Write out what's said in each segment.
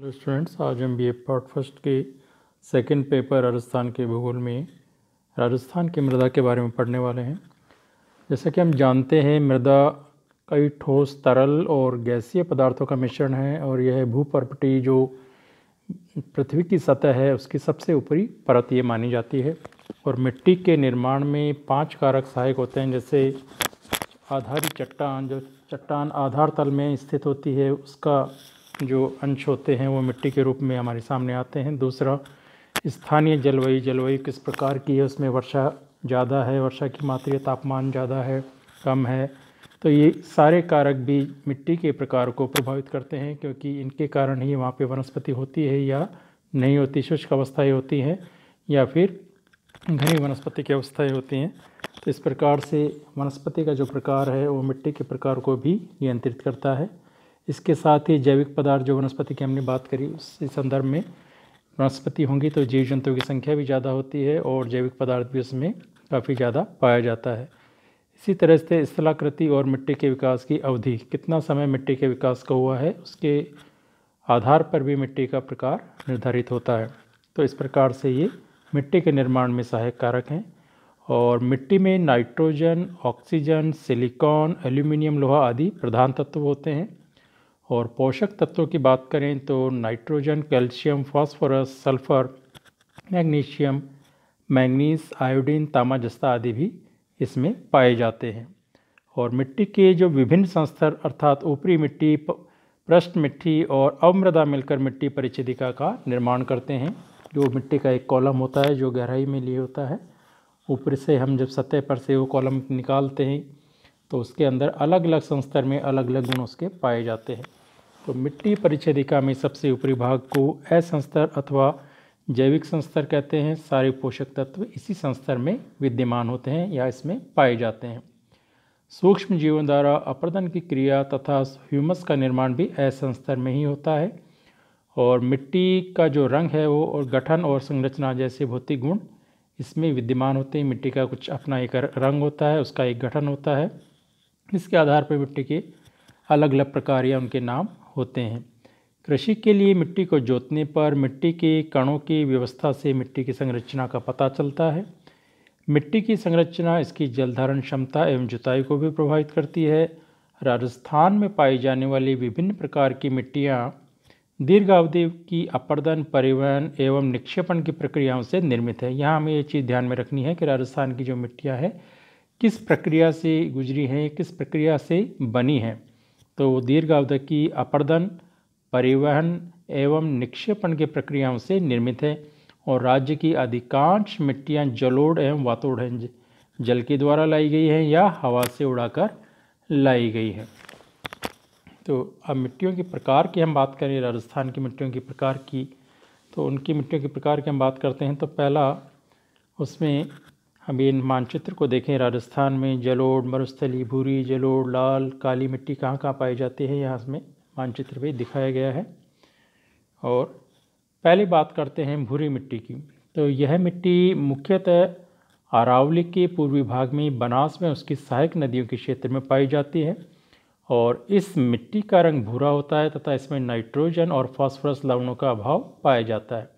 hello students आज हम B A part first के सेकंड पेपर राजस्थान के भूगोल में राजस्थान की मृदा के बारे में पढ़ने वाले हैं जैसा कि हम जानते हैं मृदा कई ठोस तरल और गैसीय पदार्थों का मिश्रण है और यह भूपर्पटी जो पृथ्वी की सतह है उसकी सबसे ऊपरी परत ये मानी जाती है और मिट्टी के निर्माण में पाँच कारक सहायक होते हैं जैसे आधारी चट्टान जो चट्टान आधार तल में स्थित होती है उसका जो अंश होते हैं वो मिट्टी के रूप में हमारे सामने आते हैं दूसरा स्थानीय जलवायु जलवायु किस प्रकार की है उसमें वर्षा ज़्यादा है वर्षा की मात्रा तापमान ज़्यादा है कम है तो ये सारे कारक भी मिट्टी के प्रकार को प्रभावित करते हैं क्योंकि इनके कारण ही वहाँ पे वनस्पति होती है या नहीं होती शुष्क अवस्थाएँ होती हैं या फिर घनी वनस्पति की अवस्थाएँ होती हैं तो इस प्रकार से वनस्पति का जो प्रकार है वो मिट्टी के प्रकार को भी नियंत्रित करता है इसके साथ ही जैविक पदार्थ जो वनस्पति की हमने बात करी उस संदर्भ में वनस्पति होंगी तो जीव जंतुओं की संख्या भी ज़्यादा होती है और जैविक पदार्थ भी उसमें काफ़ी ज़्यादा पाया जाता है इसी तरह से स्थलाकृति और मिट्टी के विकास की अवधि कितना समय मिट्टी के विकास का हुआ है उसके आधार पर भी मिट्टी का प्रकार निर्धारित होता है तो इस प्रकार से ये मिट्टी के निर्माण में सहायक कारक हैं और मिट्टी में नाइट्रोजन ऑक्सीजन सिलिकॉन एल्यूमिनियम लोहा आदि प्रधान तत्व होते हैं और पोषक तत्वों की बात करें तो nitrogen calcium phosphorus sulphur magnesium manganese iodine तामा जस्ता आदि भी इसमें पाए जाते हैं और मिट्टी के जो विभिन्न संस्तर अर्थात ऊपरी मिट्टी पृष्ठ मिट्टी और अवमृदा मिलकर मिट्टी परिचिदिका का निर्माण करते हैं जो मिट्टी का एक कॉलम होता है जो गहराई में लिए होता है ऊपर से हम जब सतह पर से वो कॉलम निकालते हैं तो उसके अंदर अलग अलग संस्तर में अलग अलग गुण उसके पाए जाते हैं तो मिट्टी परिच्छेदिका में सबसे ऊपरी भाग को असंस्तर अथवा जैविक संस्तर कहते हैं सारे पोषक तत्व इसी संस्तर में विद्यमान होते हैं या इसमें पाए जाते हैं सूक्ष्म जीवन द्वारा अपर्दन की क्रिया तथा ह्यूमस का निर्माण भी असंस्तर में ही होता है और मिट्टी का जो रंग है वो और गठन और संरचना जैसे भौतिक गुण इसमें विद्यमान होते हैं मिट्टी का कुछ अपना एक रंग होता है उसका एक गठन होता है इसके आधार पर मिट्टी के अलग अलग प्रकार या उनके नाम होते हैं कृषि के लिए मिट्टी को जोतने पर मिट्टी के कणों की व्यवस्था से मिट्टी की संरचना का पता चलता है मिट्टी की संरचना इसकी जलधारण क्षमता एवं जुताई को भी प्रभावित करती है राजस्थान में पाई जाने वाली विभिन्न प्रकार की मिट्टियाँ दीर्घावधि की अपर्दन परिवहन एवं निक्षेपण की प्रक्रियाओं से निर्मित है यहाँ हमें ये चीज़ ध्यान में रखनी है कि राजस्थान की जो मिट्टियाँ हैं किस प्रक्रिया से गुजरी हैं किस प्रक्रिया से बनी हैं तो दीर्घ अवधि की अपर्दन परिवहन एवं निक्षेपण के प्रक्रियाओं से निर्मित है और राज्य की अधिकांश मिट्टियाँ जलोढ़ एवं वातोड़ हैं जल के द्वारा लाई गई हैं या हवा से उड़ाकर लाई गई हैं तो अब मिट्टियों के प्रकार की हम बात करें राजस्थान की मिट्टियों के प्रकार की तो उनकी मिट्टियों के प्रकार की हम बात करते हैं तो पहला उसमें हम इन मानचित्र को देखें राजस्थान में जलोड़ मरुस्थली भूरी जलोड़ लाल काली मिट्टी कहाँ कहाँ पाई जाती है यहाँ में मानचित्र भी दिखाया गया है और पहले बात करते हैं भूरी मिट्टी की तो यह मिट्टी मुख्यतः अरावली के पूर्वी भाग में बनास में उसकी सहायक नदियों के क्षेत्र में पाई जाती है और इस मिट्टी का रंग भूरा होता है तथा इसमें नाइट्रोजन और फास्फोरस लवणों का अभाव पाया जाता है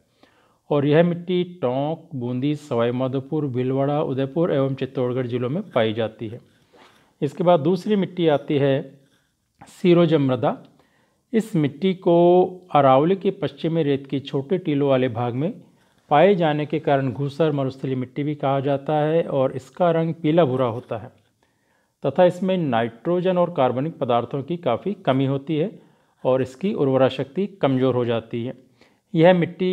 और यह मिट्टी टोंक बूंदी सवाई माधोपुर भीलवाड़ा उदयपुर एवं चित्तौड़गढ़ जिलों में पाई जाती है इसके बाद दूसरी मिट्टी आती है सीरोज मृदा इस मिट्टी को अरावली के पश्चिमी रेत की छोटे टीलों वाले भाग में पाए जाने के कारण घूसर मरुस्थली मिट्टी भी कहा जाता है और इसका रंग पीला भूरा होता है तथा इसमें नाइट्रोजन और कार्बनिक पदार्थों की काफ़ी कमी होती है और इसकी उर्वरा शक्ति कमज़ोर हो जाती है यह मिट्टी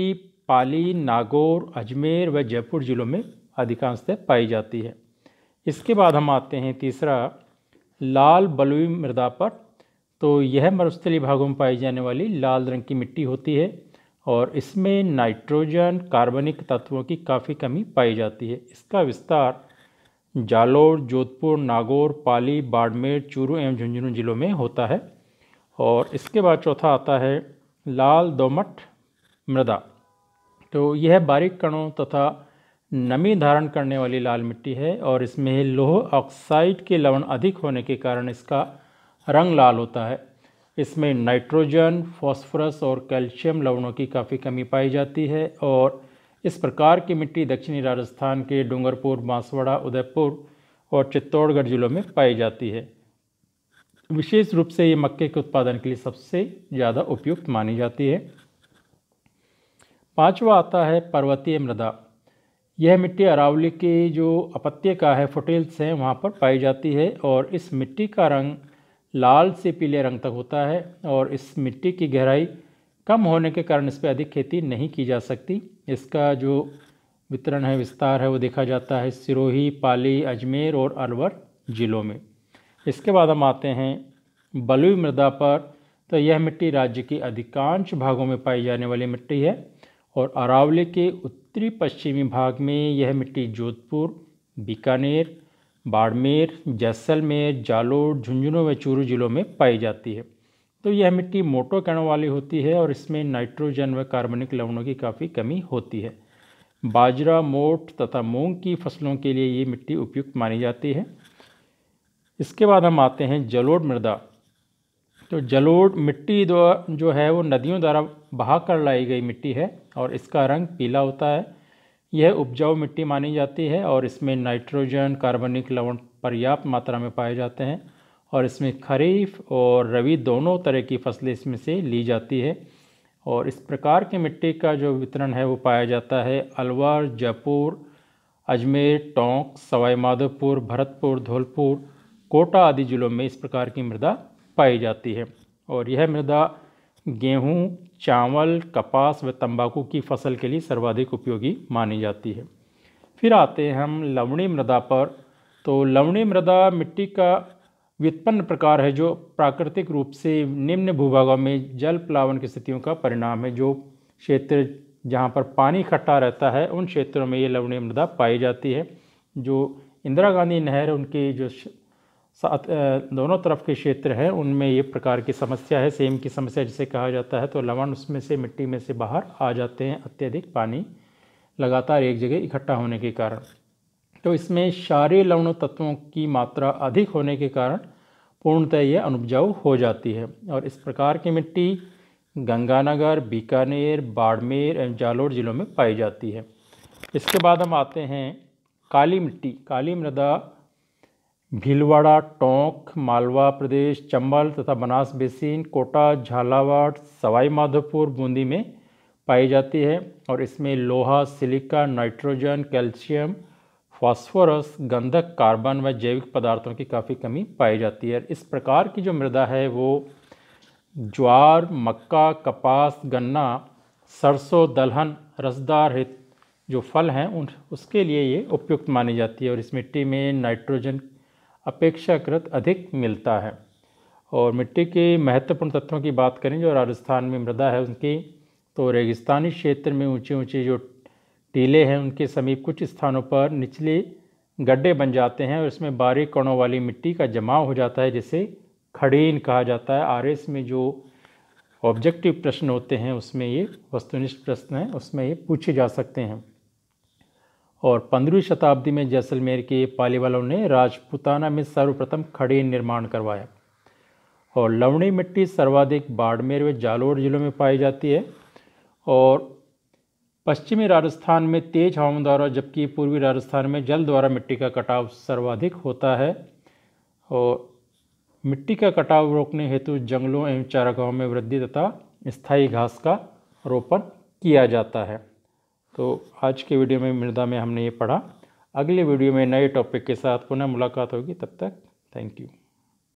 पाली नागौर अजमेर व जयपुर ज़िलों में अधिकांशतः पाई जाती है इसके बाद हम आते हैं तीसरा लाल बलुई मृदा पर तो यह मरुस्थली भागों में पाई जाने वाली लाल रंग की मिट्टी होती है और इसमें नाइट्रोजन कार्बनिक तत्वों की काफ़ी कमी पाई जाती है इसका विस्तार जालौर जोधपुर नागौर पाली बाड़मेर चूरू एवं झुंझुनू जिलों में होता है और इसके बाद चौथा आता है लाल दोमट मृदा तो यह बारीक कणों तथा नमी धारण करने वाली लाल मिट्टी है और इसमें लोह ऑक्साइड के लवण अधिक होने के कारण इसका रंग लाल होता है इसमें नाइट्रोजन फास्फोरस और कैल्शियम लवणों की काफ़ी कमी पाई जाती है और इस प्रकार की मिट्टी दक्षिणी राजस्थान के डूंगरपुर बांसवाड़ा उदयपुर और चित्तौड़गढ़ जिलों में पाई जाती है विशेष रूप से ये मक्के के उत्पादन के लिए सबसे ज़्यादा उपयुक्त मानी जाती है पांचवा आता है पर्वतीय मृदा यह मिट्टी अरावली की जो अपत्य का है फुटेल्स हैं वहाँ पर पाई जाती है और इस मिट्टी का रंग लाल से पीले रंग तक होता है और इस मिट्टी की गहराई कम होने के कारण इस पर अधिक खेती नहीं की जा सकती इसका जो वितरण है विस्तार है वो देखा जाता है सिरोही पाली अजमेर और अलवर ज़िलों में इसके बाद हम आते हैं बलुई मृदा पर तो यह मिट्टी राज्य के अधिकांश भागों में पाई जाने वाली मिट्टी है और अरावले के उत्तरी पश्चिमी भाग में यह मिट्टी जोधपुर बीकानेर बाड़मेर जैसलमेर जालोर झुंझुनू व चूरू जिलों में पाई जाती है तो यह मिट्टी मोटो कणों वाली होती है और इसमें नाइट्रोजन व कार्बनिक लवणों की काफ़ी कमी होती है बाजरा मोट तथा मूंग की फसलों के लिए ये मिट्टी उपयुक्त मानी जाती है इसके बाद हम आते हैं जलोढ़ मृदा तो जलोढ़ मिट्टी जो है वो नदियों द्वारा बहा कर लाई गई मिट्टी है और इसका रंग पीला होता है यह उपजाऊ मिट्टी मानी जाती है और इसमें नाइट्रोजन कार्बनिक लवण पर्याप्त मात्रा में पाए जाते हैं और इसमें खरीफ और रवि दोनों तरह की फसलें इसमें से ली जाती है और इस प्रकार की मिट्टी का जो वितरण है वो पाया जाता है अलवर जयपुर अजमेर टोंक सवाईमाधोपुर भरतपुर धौलपुर कोटा आदि ज़िलों में इस प्रकार की मृदा पाई जाती है और यह मृदा गेहूँ चावल कपास व तंबाकू की फसल के लिए सर्वाधिक उपयोगी मानी जाती है फिर आते हैं हम लवणी मृदा पर तो लवणी मृदा मिट्टी का व्युत्पन्न प्रकार है जो प्राकृतिक रूप से निम्न भूभागों में जल प्लावन की स्थितियों का परिणाम है जो क्षेत्र जहाँ पर पानी इकट्ठा रहता है उन क्षेत्रों में ये लवणीय मृदा पाई जाती है जो इंदिरा गांधी नहर उनके जो साथ दोनों तरफ के क्षेत्र हैं उनमें ये प्रकार की समस्या है सेम की समस्या जिसे कहा जाता है तो लवण उसमें से मिट्टी में से बाहर आ जाते हैं अत्यधिक पानी लगातार एक जगह इकट्ठा होने के कारण तो इसमें शारी लवण तत्वों की मात्रा अधिक होने के कारण पूर्णतः यह अनुपजाऊ हो जाती है और इस प्रकार की मिट्टी गंगानगर बीकानेर बाड़मेर एवं जालोर ज़िलों में पाई जाती है इसके बाद हम आते हैं काली मिट्टी काली मृदा भीलवाड़ा टोंक मालवा प्रदेश चंबल तथा बनास बेसिन कोटा झालावाड़ सवाई माधोपुर बूंदी में पाई जाती है और इसमें लोहा सिलिका नाइट्रोजन कैल्शियम फास्फोरस गंधक कार्बन व जैविक पदार्थों की काफ़ी कमी पाई जाती है इस प्रकार की जो मृदा है वो ज्वार मक्का कपास गन्ना सरसों दलहन रसदार हित जो फल हैं उन उसके लिए ये उपयुक्त मानी जाती है और इस मिट्टी में नाइट्रोजन अपेक्षाकृत अधिक मिलता है और मिट्टी के महत्वपूर्ण तत्वों की बात करें जो राजस्थान में मृदा है उनकी तो रेगिस्तानी क्षेत्र में ऊंचे ऊंचे जो टीले हैं उनके समीप कुछ स्थानों पर निचले गड्ढे बन जाते हैं और इसमें बारीक कणों वाली मिट्टी का जमाव हो जाता है जिसे खड़ीन कहा जाता है आर में जो ऑब्जेक्टिव प्रश्न होते हैं उसमें ये वस्तुनिष्ठ प्रश्न हैं उसमें ये पूछे जा सकते हैं और पंद्रहवीं शताब्दी में जैसलमेर के पालीवालों ने राजपुताना में सर्वप्रथम खड़े निर्माण करवाया और लवणी मिट्टी सर्वाधिक बाड़मेर व जालोर जिलों में पाई जाती है और पश्चिमी राजस्थान में तेज हवाओं द्वारा जबकि पूर्वी राजस्थान में जल द्वारा मिट्टी का कटाव सर्वाधिक होता है और मिट्टी का कटाव रोकने हेतु जंगलों एवं चारागाहों में वृद्धि तथा स्थायी घास का रोपण किया जाता है तो आज के वीडियो में मृदा में हमने ये पढ़ा अगले वीडियो में नए टॉपिक के साथ पुनः मुलाकात होगी तब तक थैंक यू